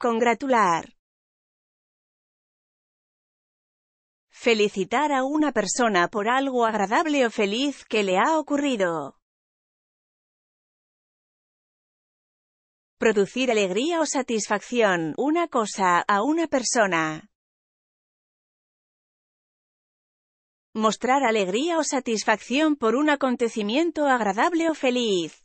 Congratular. Felicitar a una persona por algo agradable o feliz que le ha ocurrido. Producir alegría o satisfacción, una cosa, a una persona. Mostrar alegría o satisfacción por un acontecimiento agradable o feliz.